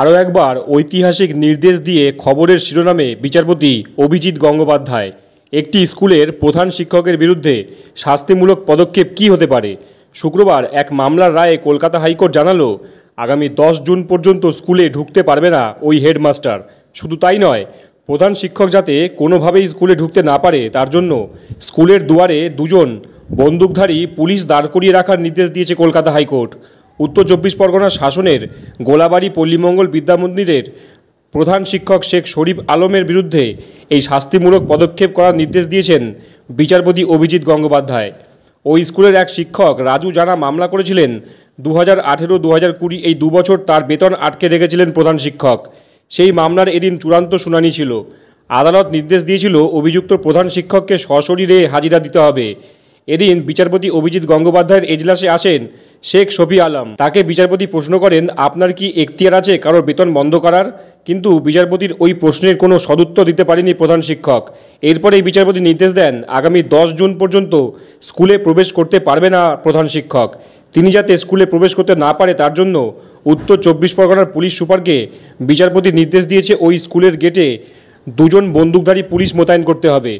আরও একবার ঐতিহাসিক নির্দেশ দিয়ে খবরের শিরোনামে বিচারপতি অভিজিৎ গঙ্গোপাধ্যায় একটি স্কুলের প্রধান শিক্ষকের বিরুদ্ধে শাস্তিমূলক পদক্ষেপ কি হতে পারে শুক্রবার এক মামলার রায়ে কলকাতা হাইকোর্ট জানালো আগামী দশ জুন পর্যন্ত স্কুলে ঢুকতে পারবে না ওই হেডমাস্টার শুধু তাই নয় প্রধান শিক্ষক যাতে কোনোভাবেই স্কুলে ঢুকতে না পারে তার জন্য স্কুলের দুয়ারে দুজন বন্দুকধারী পুলিশ দাঁড় করিয়ে রাখার নির্দেশ দিয়েছে কলকাতা হাইকোর্ট উত্তর চব্বিশ পরগনার শাসনের গোলাবাড়ি পল্লীমঙ্গল বিদ্যামন্দিরের প্রধান শিক্ষক শেখ শরীফ আলমের বিরুদ্ধে এই শাস্তিমূলক পদক্ষেপ করার নির্দেশ দিয়েছেন বিচারপতি অভিজিৎ গঙ্গোপাধ্যায় ওই স্কুলের এক শিক্ষক রাজু জানা মামলা করেছিলেন দু হাজার আঠেরো দু হাজার কুড়ি এই দুবছর তার বেতন আটকে রেখেছিলেন প্রধান শিক্ষক সেই মামলার এদিন চূড়ান্ত শুনানি ছিল আদালত নির্দেশ দিয়েছিল অভিযুক্ত প্রধান শিক্ষককে সশরীরে হাজিরা দিতে হবে এদিন বিচারপতি অভিজিৎ গঙ্গোপাধ্যায়ের এজলাসে আসেন শেখ শফি আলম তাকে বিচারপতি প্রশ্ন করেন আপনার কি এখতিয়ার আছে কারো বেতন বন্ধ করার কিন্তু বিচারপতির ওই প্রশ্নের কোনো সদুত্তর দিতে পারেনি প্রধান শিক্ষক এরপরেই বিচারপতি নির্দেশ দেন আগামী দশ জুন পর্যন্ত স্কুলে প্রবেশ করতে পারবে না প্রধান শিক্ষক তিনি যাতে স্কুলে প্রবেশ করতে না পারে তার জন্য উত্তর চব্বিশ পরগনার পুলিশ সুপারকে বিচারপতি নির্দেশ দিয়েছে ওই স্কুলের গেটে দুজন বন্দুকধারী পুলিশ মোতায়েন করতে হবে